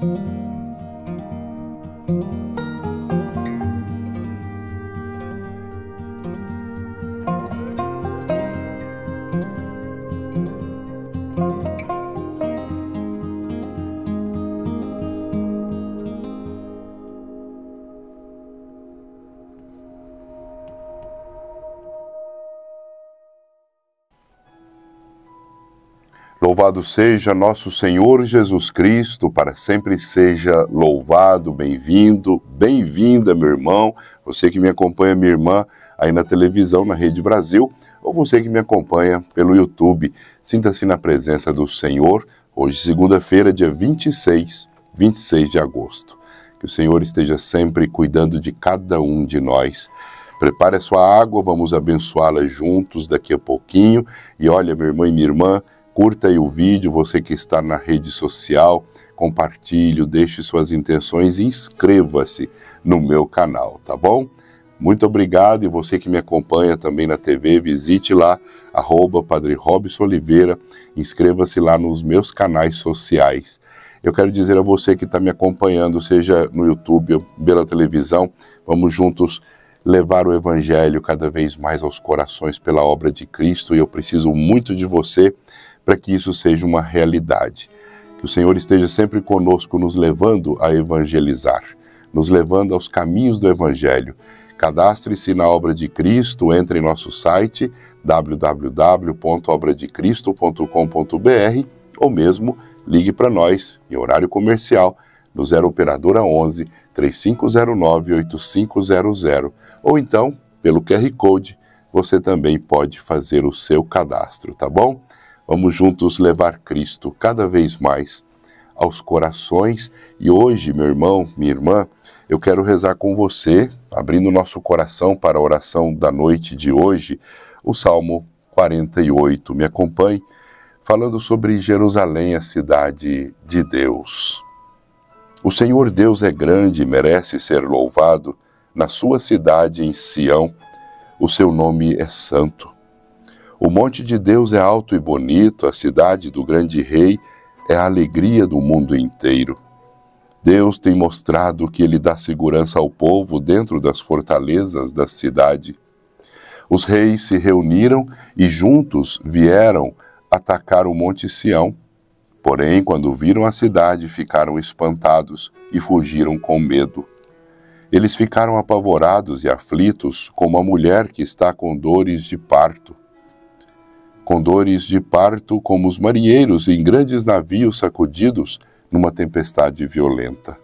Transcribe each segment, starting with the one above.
thank you Louvado seja nosso Senhor Jesus Cristo, para sempre seja louvado, bem-vindo, bem-vinda, meu irmão. Você que me acompanha, minha irmã, aí na televisão, na Rede Brasil, ou você que me acompanha pelo YouTube, sinta-se na presença do Senhor, hoje, segunda-feira, dia 26, 26 de agosto. Que o Senhor esteja sempre cuidando de cada um de nós. Prepare a sua água, vamos abençoá-la juntos daqui a pouquinho. E olha, meu irmão e minha irmã, Curta o vídeo, você que está na rede social, compartilhe, deixe suas intenções e inscreva-se no meu canal, tá bom? Muito obrigado e você que me acompanha também na TV, visite lá, arroba Padre Robson Oliveira, inscreva-se lá nos meus canais sociais. Eu quero dizer a você que está me acompanhando, seja no YouTube ou pela televisão, vamos juntos levar o Evangelho cada vez mais aos corações pela obra de Cristo e eu preciso muito de você para que isso seja uma realidade. Que o Senhor esteja sempre conosco, nos levando a evangelizar, nos levando aos caminhos do Evangelho. Cadastre-se na Obra de Cristo, entre em nosso site www.obradecristo.com.br ou mesmo ligue para nós em horário comercial no 0 operadora 11 3509 8500 ou então pelo QR Code você também pode fazer o seu cadastro, tá bom? Vamos juntos levar Cristo cada vez mais aos corações. E hoje, meu irmão, minha irmã, eu quero rezar com você, abrindo nosso coração para a oração da noite de hoje, o Salmo 48. Me acompanhe falando sobre Jerusalém, a cidade de Deus. O Senhor Deus é grande e merece ser louvado na sua cidade em Sião. O seu nome é santo. O monte de Deus é alto e bonito, a cidade do grande rei é a alegria do mundo inteiro. Deus tem mostrado que ele dá segurança ao povo dentro das fortalezas da cidade. Os reis se reuniram e juntos vieram atacar o monte Sião. Porém, quando viram a cidade, ficaram espantados e fugiram com medo. Eles ficaram apavorados e aflitos, como a mulher que está com dores de parto com dores de parto como os marinheiros em grandes navios sacudidos numa tempestade violenta.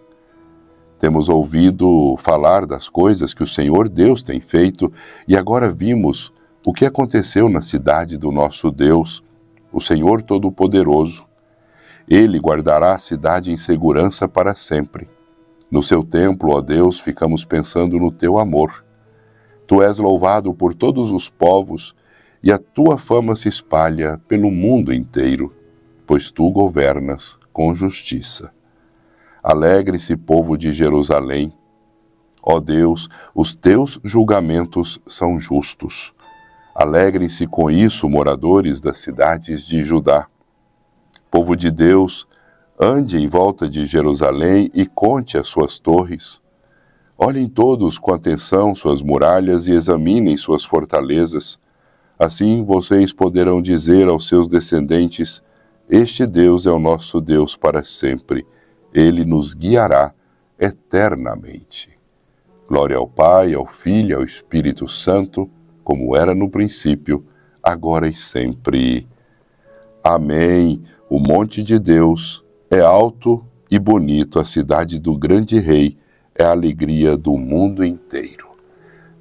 Temos ouvido falar das coisas que o Senhor Deus tem feito e agora vimos o que aconteceu na cidade do nosso Deus, o Senhor Todo-Poderoso. Ele guardará a cidade em segurança para sempre. No seu templo, ó Deus, ficamos pensando no teu amor. Tu és louvado por todos os povos e a tua fama se espalha pelo mundo inteiro, pois tu governas com justiça. Alegre-se, povo de Jerusalém. Ó Deus, os teus julgamentos são justos. Alegrem-se com isso, moradores das cidades de Judá. Povo de Deus, ande em volta de Jerusalém e conte as suas torres. Olhem todos com atenção suas muralhas e examinem suas fortalezas Assim vocês poderão dizer aos seus descendentes: Este Deus é o nosso Deus para sempre. Ele nos guiará eternamente. Glória ao Pai, ao Filho, ao Espírito Santo, como era no princípio, agora e sempre. Amém. O monte de Deus é alto e bonito, a cidade do grande rei é a alegria do mundo inteiro.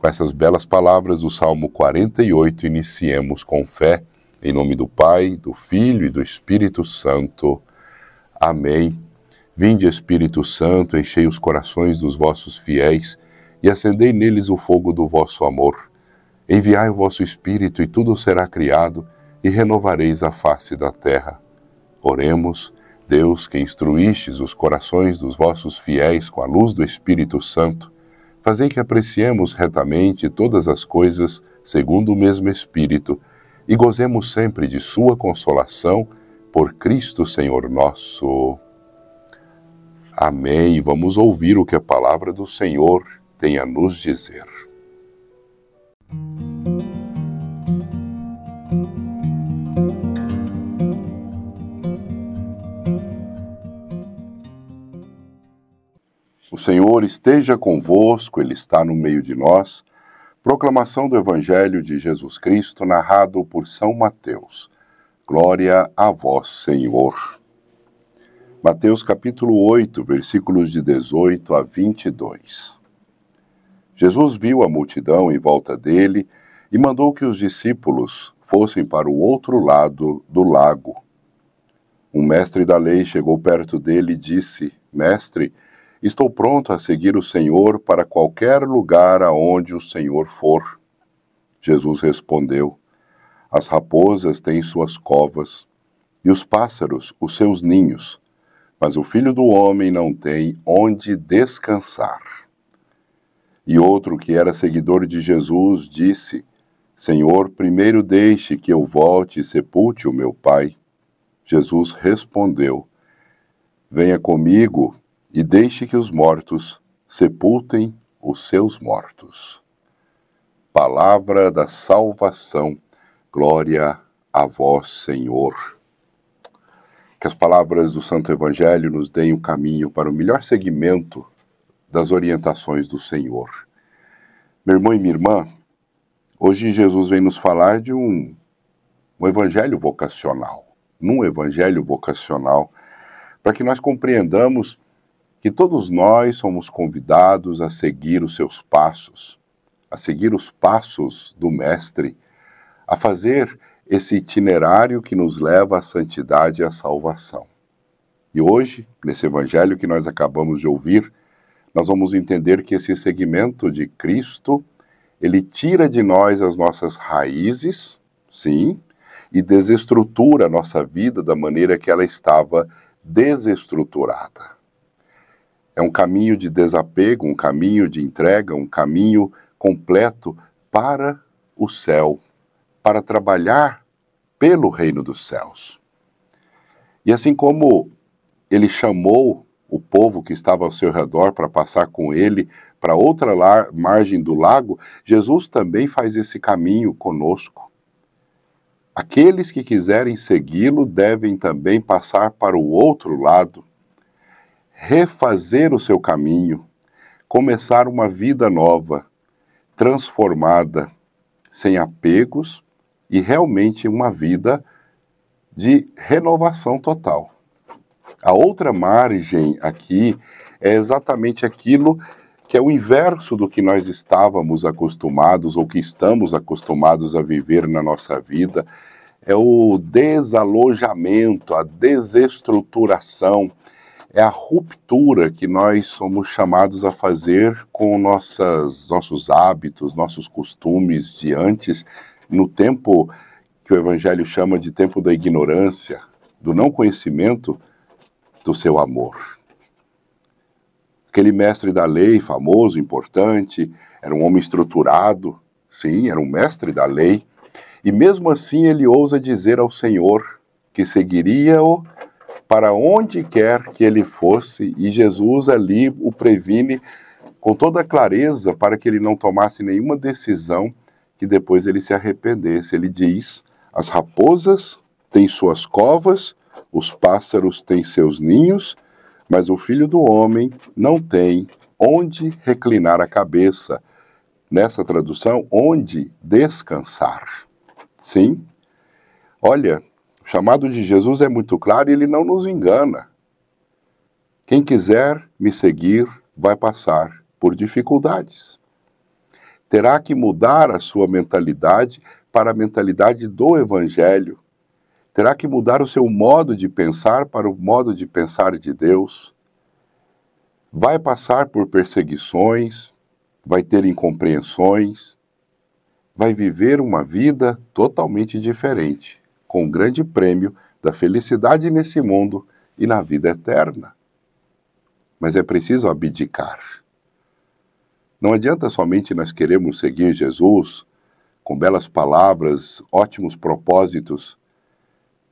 Com essas belas palavras, o Salmo 48 iniciemos com fé, em nome do Pai, do Filho e do Espírito Santo. Amém. Vinde, Espírito Santo, enchei os corações dos vossos fiéis e acendei neles o fogo do vosso amor. Enviai o vosso Espírito e tudo será criado e renovareis a face da terra. Oremos, Deus, que instruístes os corações dos vossos fiéis com a luz do Espírito Santo, fazei que apreciemos retamente todas as coisas segundo o mesmo Espírito e gozemos sempre de Sua consolação por Cristo Senhor nosso. Amém. Vamos ouvir o que a palavra do Senhor tem a nos dizer. Senhor esteja convosco, Ele está no meio de nós. Proclamação do Evangelho de Jesus Cristo, narrado por São Mateus. Glória a vós, Senhor. Mateus capítulo 8, versículos de 18 a 22. Jesus viu a multidão em volta dele e mandou que os discípulos fossem para o outro lado do lago. Um mestre da lei chegou perto dele e disse: Mestre, Estou pronto a seguir o Senhor para qualquer lugar aonde o Senhor for. Jesus respondeu: As raposas têm suas covas e os pássaros os seus ninhos, mas o filho do homem não tem onde descansar. E outro que era seguidor de Jesus disse: Senhor, primeiro deixe que eu volte e sepulte o meu pai. Jesus respondeu: Venha comigo e deixe que os mortos sepultem os seus mortos. Palavra da salvação, glória a vós, Senhor. Que as palavras do Santo Evangelho nos deem o um caminho para o melhor seguimento das orientações do Senhor. Meu irmão e minha irmã, hoje Jesus vem nos falar de um, um evangelho vocacional, num evangelho vocacional, para que nós compreendamos que todos nós somos convidados a seguir os seus passos, a seguir os passos do Mestre, a fazer esse itinerário que nos leva à santidade e à salvação. E hoje, nesse evangelho que nós acabamos de ouvir, nós vamos entender que esse segmento de Cristo, ele tira de nós as nossas raízes, sim, e desestrutura a nossa vida da maneira que ela estava desestruturada. É um caminho de desapego, um caminho de entrega, um caminho completo para o céu, para trabalhar pelo reino dos céus. E assim como ele chamou o povo que estava ao seu redor para passar com ele para outra lar, margem do lago, Jesus também faz esse caminho conosco. Aqueles que quiserem segui-lo devem também passar para o outro lado refazer o seu caminho, começar uma vida nova, transformada, sem apegos e realmente uma vida de renovação total. A outra margem aqui é exatamente aquilo que é o inverso do que nós estávamos acostumados ou que estamos acostumados a viver na nossa vida, é o desalojamento, a desestruturação, é a ruptura que nós somos chamados a fazer com nossas, nossos hábitos, nossos costumes de antes, no tempo que o Evangelho chama de tempo da ignorância, do não conhecimento do seu amor. Aquele mestre da lei, famoso, importante, era um homem estruturado, sim, era um mestre da lei, e mesmo assim ele ousa dizer ao Senhor que seguiria-o para onde quer que ele fosse, e Jesus ali o previne com toda clareza para que ele não tomasse nenhuma decisão que depois ele se arrependesse. Ele diz: as raposas têm suas covas, os pássaros têm seus ninhos, mas o filho do homem não tem onde reclinar a cabeça. Nessa tradução, onde descansar. Sim? Olha, o chamado de Jesus é muito claro e ele não nos engana. Quem quiser me seguir vai passar por dificuldades. Terá que mudar a sua mentalidade para a mentalidade do Evangelho. Terá que mudar o seu modo de pensar para o modo de pensar de Deus. Vai passar por perseguições, vai ter incompreensões, vai viver uma vida totalmente diferente com o grande prêmio da felicidade nesse mundo e na vida eterna. Mas é preciso abdicar. Não adianta somente nós queremos seguir Jesus com belas palavras, ótimos propósitos.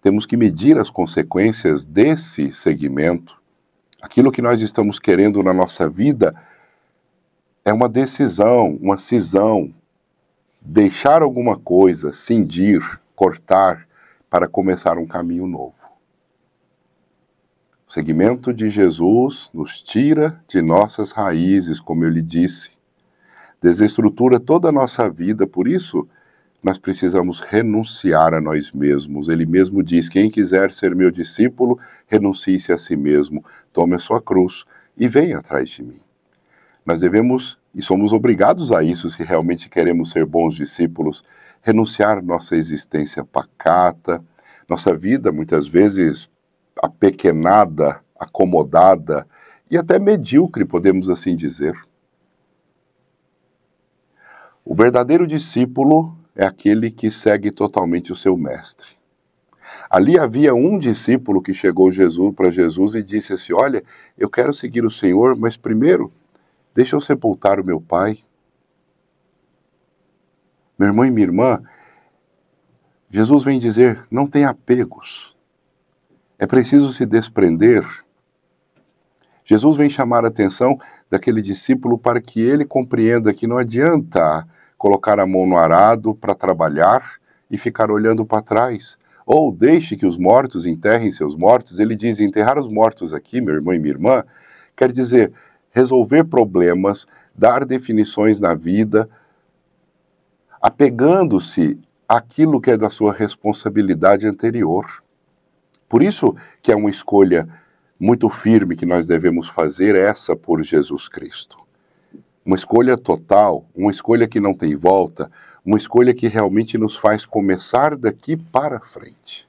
Temos que medir as consequências desse seguimento. Aquilo que nós estamos querendo na nossa vida é uma decisão, uma cisão. Deixar alguma coisa, cindir, cortar, para começar um caminho novo. O seguimento de Jesus nos tira de nossas raízes, como eu lhe disse, desestrutura toda a nossa vida, por isso nós precisamos renunciar a nós mesmos. Ele mesmo diz: quem quiser ser meu discípulo, renuncie-se a si mesmo, tome a sua cruz e venha atrás de mim. Nós devemos e somos obrigados a isso se realmente queremos ser bons discípulos renunciar nossa existência pacata, nossa vida muitas vezes apequenada, acomodada e até medíocre, podemos assim dizer. O verdadeiro discípulo é aquele que segue totalmente o seu mestre. Ali havia um discípulo que chegou Jesus para Jesus e disse assim: "Olha, eu quero seguir o Senhor, mas primeiro deixa eu sepultar o meu pai, meu irmão e minha irmã, Jesus vem dizer: não tem apegos. É preciso se desprender. Jesus vem chamar a atenção daquele discípulo para que ele compreenda que não adianta colocar a mão no arado para trabalhar e ficar olhando para trás. Ou deixe que os mortos enterrem seus mortos. Ele diz: enterrar os mortos aqui, meu irmão e minha irmã, quer dizer resolver problemas, dar definições na vida, apegando-se àquilo que é da sua responsabilidade anterior. Por isso que é uma escolha muito firme que nós devemos fazer essa por Jesus Cristo. Uma escolha total, uma escolha que não tem volta, uma escolha que realmente nos faz começar daqui para frente.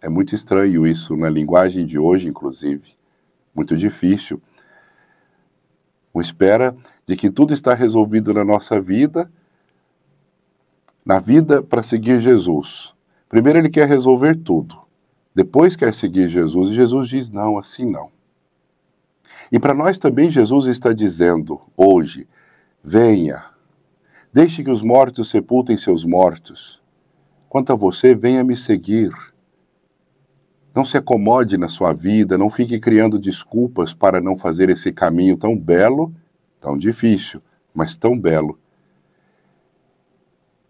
É muito estranho isso na linguagem de hoje, inclusive. Muito difícil. Uma espera de que tudo está resolvido na nossa vida na vida para seguir Jesus. Primeiro ele quer resolver tudo, depois quer seguir Jesus e Jesus diz não, assim não. E para nós também Jesus está dizendo hoje: venha, deixe que os mortos sepultem seus mortos. Quanto a você, venha me seguir. Não se acomode na sua vida, não fique criando desculpas para não fazer esse caminho tão belo, tão difícil, mas tão belo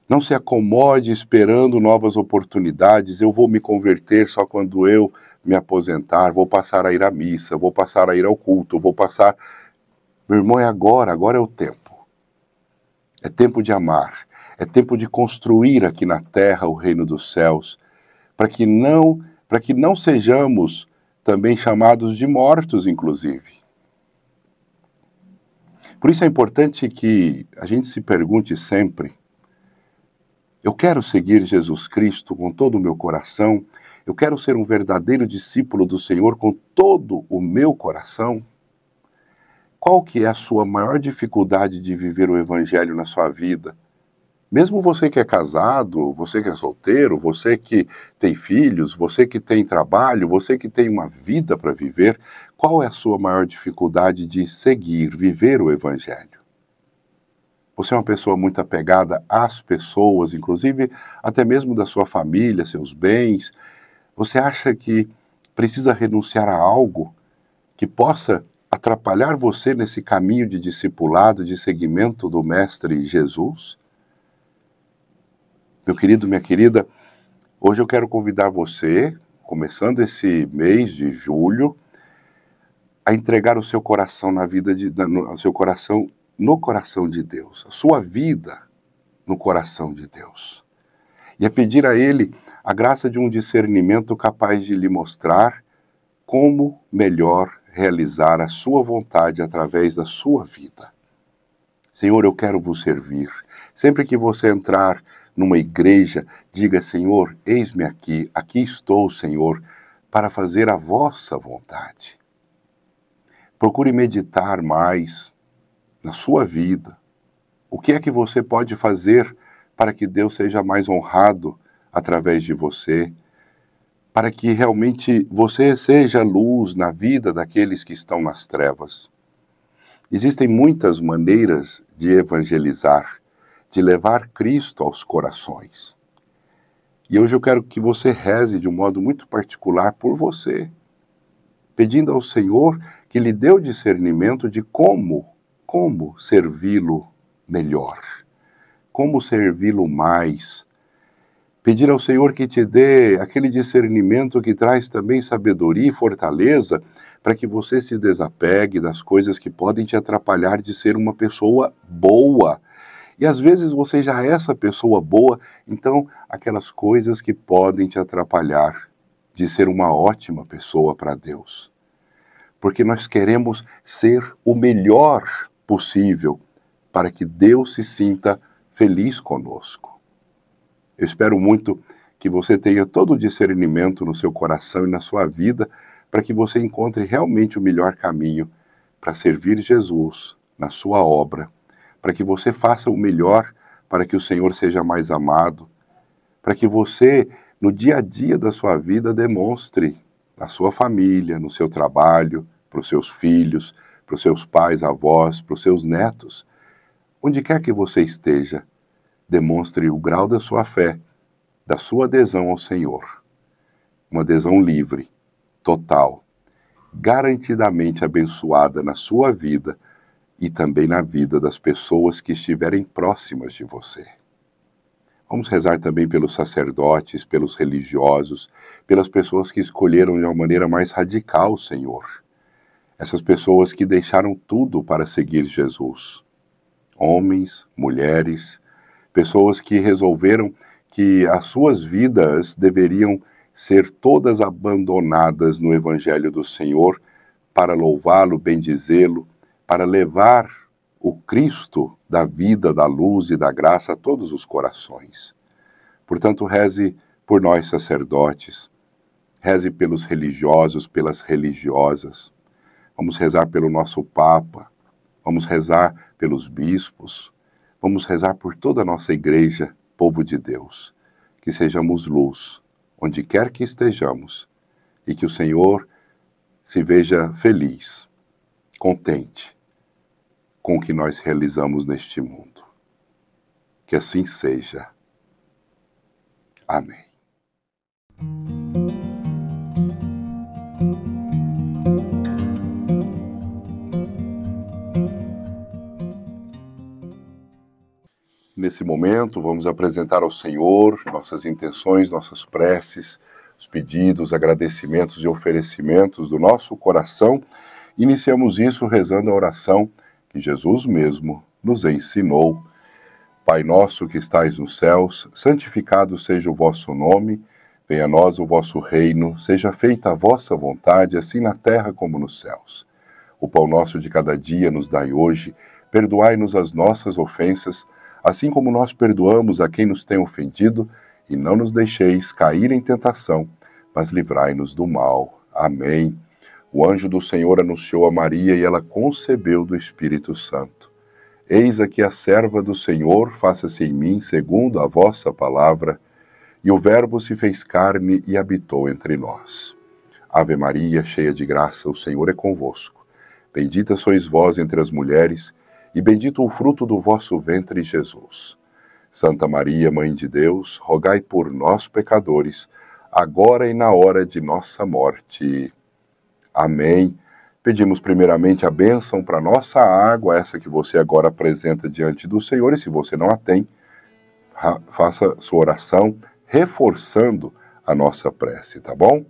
não se acomode esperando novas oportunidades. Eu vou me converter só quando eu me aposentar, vou passar a ir à missa, vou passar a ir ao culto, vou passar. Meu irmão, é agora, agora é o tempo. É tempo de amar, é tempo de construir aqui na terra o reino dos céus, para que não, para que não sejamos também chamados de mortos, inclusive. Por isso é importante que a gente se pergunte sempre eu quero seguir Jesus Cristo com todo o meu coração. Eu quero ser um verdadeiro discípulo do Senhor com todo o meu coração. Qual que é a sua maior dificuldade de viver o evangelho na sua vida? Mesmo você que é casado, você que é solteiro, você que tem filhos, você que tem trabalho, você que tem uma vida para viver, qual é a sua maior dificuldade de seguir, viver o Evangelho? Você é uma pessoa muito apegada às pessoas, inclusive até mesmo da sua família, seus bens. Você acha que precisa renunciar a algo que possa atrapalhar você nesse caminho de discipulado, de seguimento do Mestre Jesus? Meu querido, minha querida, hoje eu quero convidar você, começando esse mês de julho, a entregar o seu coração na vida de, no, seu coração no coração de Deus, a sua vida no coração de Deus. E a é pedir a Ele a graça de um discernimento capaz de lhe mostrar como melhor realizar a sua vontade através da sua vida. Senhor, eu quero vos servir. Sempre que você entrar numa igreja, diga: Senhor, eis-me aqui, aqui estou, Senhor, para fazer a vossa vontade. Procure meditar mais na sua vida? O que é que você pode fazer para que Deus seja mais honrado através de você? Para que realmente você seja luz na vida daqueles que estão nas trevas? Existem muitas maneiras de evangelizar, de levar Cristo aos corações. E hoje eu quero que você reze de um modo muito particular por você, pedindo ao Senhor que lhe dê o discernimento de como como servi-lo melhor, como servi-lo mais. Pedir ao Senhor que te dê aquele discernimento que traz também sabedoria e fortaleza para que você se desapegue das coisas que podem te atrapalhar de ser uma pessoa boa. E às vezes você já é essa pessoa boa, então aquelas coisas que podem te atrapalhar de ser uma ótima pessoa para Deus. Porque nós queremos ser o melhor possível para que Deus se sinta feliz conosco. Eu espero muito que você tenha todo o discernimento no seu coração e na sua vida para que você encontre realmente o melhor caminho para servir Jesus na sua obra, para que você faça o melhor para que o Senhor seja mais amado, para que você, no dia a dia da sua vida, demonstre na sua família, no seu trabalho, para os seus filhos, para os seus pais, avós, para os seus netos. Onde quer que você esteja, demonstre o grau da sua fé, da sua adesão ao Senhor. Uma adesão livre, total, garantidamente abençoada na sua vida e também na vida das pessoas que estiverem próximas de você. Vamos rezar também pelos sacerdotes, pelos religiosos, pelas pessoas que escolheram de uma maneira mais radical o Senhor essas pessoas que deixaram tudo para seguir Jesus. Homens, mulheres, pessoas que resolveram que as suas vidas deveriam ser todas abandonadas no Evangelho do Senhor para louvá-lo, bendizê-lo, para levar o Cristo da vida, da luz e da graça a todos os corações. Portanto, reze por nós sacerdotes, reze pelos religiosos, pelas religiosas, Vamos rezar pelo nosso Papa, vamos rezar pelos bispos, vamos rezar por toda a nossa igreja, povo de Deus. Que sejamos luz, onde quer que estejamos, e que o Senhor se veja feliz, contente com o que nós realizamos neste mundo. Que assim seja. Amém. nesse momento vamos apresentar ao Senhor nossas intenções, nossas preces, os pedidos, agradecimentos e oferecimentos do nosso coração. Iniciamos isso rezando a oração que Jesus mesmo nos ensinou. Pai nosso que estais nos céus, santificado seja o vosso nome, venha a nós o vosso reino, seja feita a vossa vontade, assim na terra como nos céus. O pão nosso de cada dia nos dai hoje, perdoai-nos as nossas ofensas, assim como nós perdoamos a quem nos tem ofendido, e não nos deixeis cair em tentação, mas livrai-nos do mal. Amém. O anjo do Senhor anunciou a Maria e ela concebeu do Espírito Santo. Eis aqui a serva do Senhor, faça-se em mim segundo a vossa palavra. E o Verbo se fez carne e habitou entre nós. Ave Maria, cheia de graça, o Senhor é convosco. Bendita sois vós entre as mulheres e bendito o fruto do vosso ventre, Jesus. Santa Maria, Mãe de Deus, rogai por nós, pecadores, agora e na hora de nossa morte. Amém. Pedimos primeiramente a bênção para nossa água, essa que você agora apresenta diante do Senhor, e se você não a tem, faça sua oração reforçando a nossa prece, tá bom?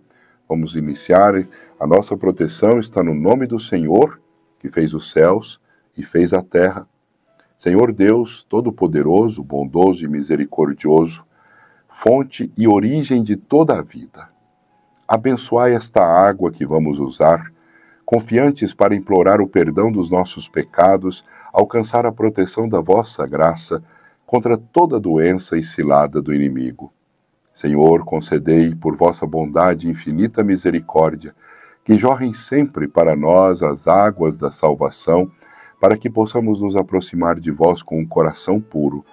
Vamos iniciar. A nossa proteção está no nome do Senhor, que fez os céus e fez a terra. Senhor Deus, todo-poderoso, bondoso e misericordioso, fonte e origem de toda a vida, abençoai esta água que vamos usar, confiantes para implorar o perdão dos nossos pecados, alcançar a proteção da vossa graça contra toda doença e cilada do inimigo. Senhor, concedei, por vossa bondade e infinita misericórdia, que jorrem sempre para nós as águas da salvação para que possamos nos aproximar de vós com um coração puro,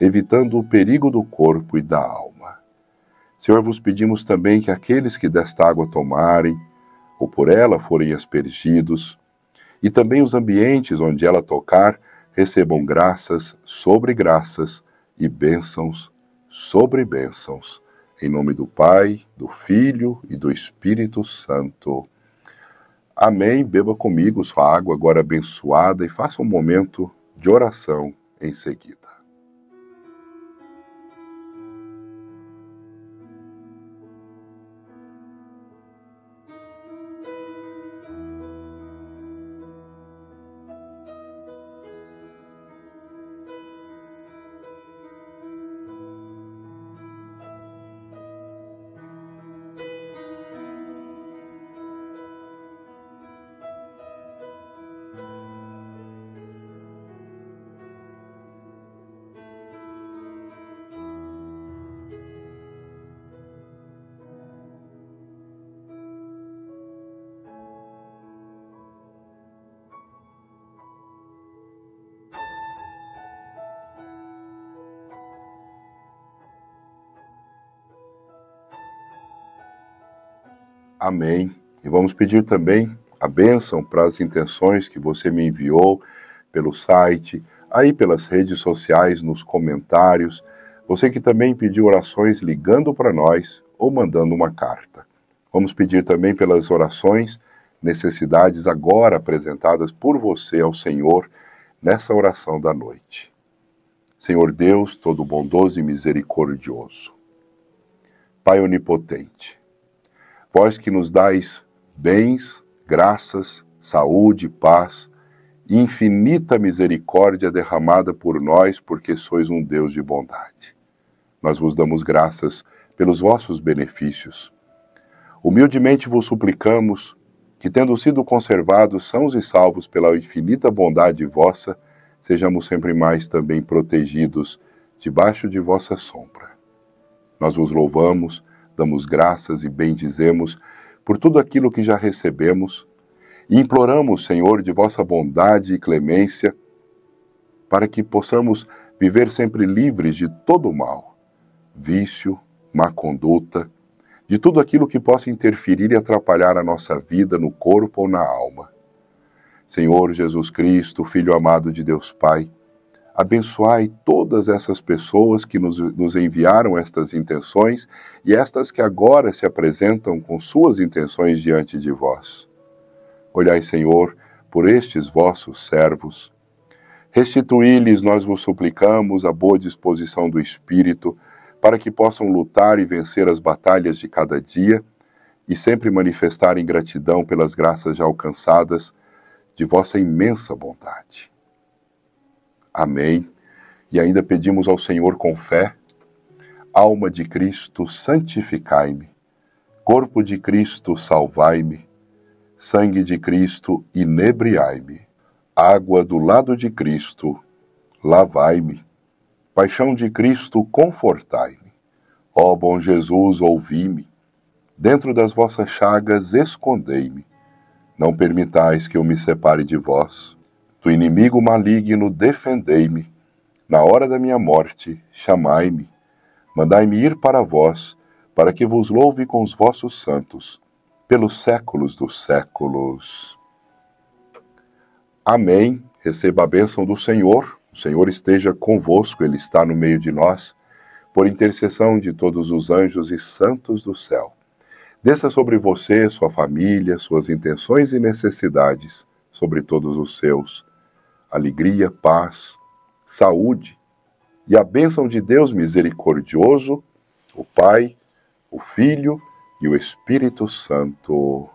evitando o perigo do corpo e da alma. Senhor, vos pedimos também que aqueles que desta água tomarem, ou por ela forem aspergidos, e também os ambientes onde ela tocar, recebam graças sobre graças e bênçãos sobre bênçãos. Em nome do Pai, do Filho e do Espírito Santo. Amém. Beba comigo sua água agora abençoada e faça um momento de oração em seguida. Amém. E vamos pedir também a bênção para as intenções que você me enviou pelo site, aí pelas redes sociais, nos comentários. Você que também pediu orações ligando para nós ou mandando uma carta. Vamos pedir também pelas orações, necessidades agora apresentadas por você ao Senhor nessa oração da noite. Senhor Deus, todo bondoso e misericordioso, Pai onipotente, vós que nos dais bens, graças, saúde, paz, infinita misericórdia derramada por nós, porque sois um Deus de bondade. Nós vos damos graças pelos vossos benefícios. Humildemente vos suplicamos que, tendo sido conservados sãos e salvos pela infinita bondade vossa, sejamos sempre mais também protegidos debaixo de vossa sombra. Nós vos louvamos damos graças e bendizemos por tudo aquilo que já recebemos e imploramos, Senhor, de vossa bondade e clemência, para que possamos viver sempre livres de todo o mal, vício, má conduta, de tudo aquilo que possa interferir e atrapalhar a nossa vida no corpo ou na alma. Senhor Jesus Cristo, Filho amado de Deus Pai, Abençoai todas essas pessoas que nos, nos enviaram estas intenções e estas que agora se apresentam com suas intenções diante de vós. Olhai, Senhor, por estes vossos servos. Restituí-lhes, nós vos suplicamos, a boa disposição do Espírito, para que possam lutar e vencer as batalhas de cada dia e sempre manifestarem gratidão pelas graças já alcançadas de vossa imensa bondade. Amém. E ainda pedimos ao Senhor com fé, alma de Cristo, santificai-me, corpo de Cristo, salvai-me, sangue de Cristo, inebriai-me, água do lado de Cristo, lavai-me, paixão de Cristo, confortai-me. Ó bom Jesus, ouvi-me, dentro das vossas chagas escondei-me, não permitais que eu me separe de vós do inimigo maligno defendei-me. Na hora da minha morte, chamai-me. Mandai-me ir para vós, para que vos louve com os vossos santos, pelos séculos dos séculos. Amém. Receba a bênção do Senhor. O Senhor esteja convosco, Ele está no meio de nós, por intercessão de todos os anjos e santos do céu. Desça sobre você, sua família, suas intenções e necessidades, sobre todos os seus alegria, paz, saúde e a bênção de Deus misericordioso, o Pai, o Filho e o Espírito Santo.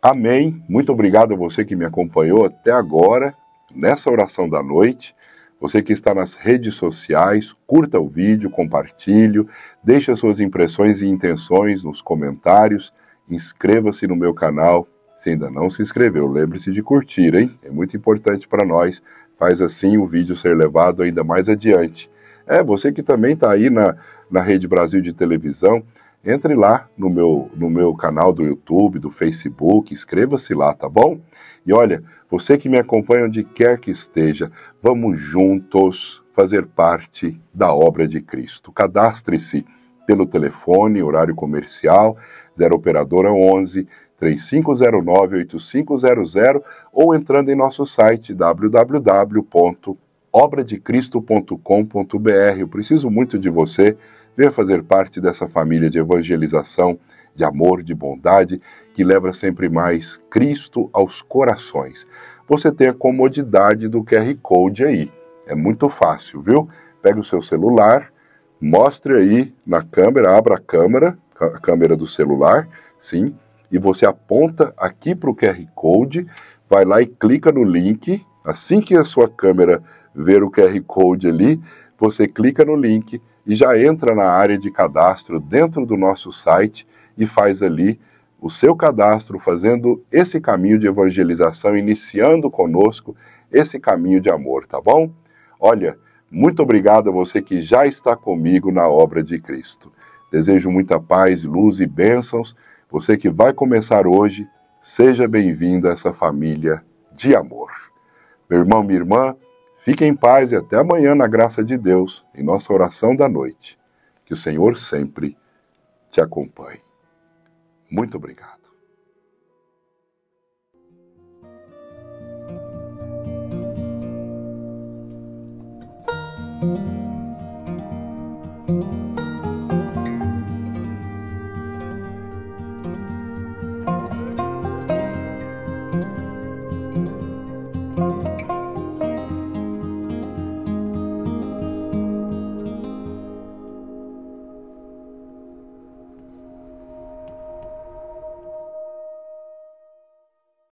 Amém. Muito obrigado a você que me acompanhou até agora, nessa oração da noite. Você que está nas redes sociais, curta o vídeo, compartilhe, deixe as suas impressões e intenções nos comentários, inscreva-se no meu canal se ainda não se inscreveu, lembre-se de curtir, hein? É muito importante para nós. Faz assim o vídeo ser levado ainda mais adiante. É, você que também está aí na, na Rede Brasil de televisão, entre lá no meu, no meu canal do YouTube, do Facebook, inscreva-se lá, tá bom? E olha, você que me acompanha onde quer que esteja, vamos juntos fazer parte da obra de Cristo. Cadastre-se pelo telefone, horário comercial, 0 operadora 11 3509-8500 ou entrando em nosso site www.obradecristo.com.br. Eu preciso muito de você. Venha fazer parte dessa família de evangelização, de amor, de bondade, que leva sempre mais Cristo aos corações. Você tem a comodidade do QR Code aí. É muito fácil, viu? Pega o seu celular, mostre aí na câmera, abra a câmera, a câmera do celular, sim, e você aponta aqui para o QR Code, vai lá e clica no link. Assim que a sua câmera ver o QR Code ali, você clica no link e já entra na área de cadastro dentro do nosso site e faz ali o seu cadastro, fazendo esse caminho de evangelização, iniciando conosco esse caminho de amor, tá bom? Olha, muito obrigado a você que já está comigo na obra de Cristo. Desejo muita paz, luz e bênçãos você que vai começar hoje, seja bem-vindo a essa família de amor. Meu irmão, minha irmã, fique em paz e até amanhã na graça de Deus, em nossa oração da noite. Que o Senhor sempre te acompanhe. Muito obrigado.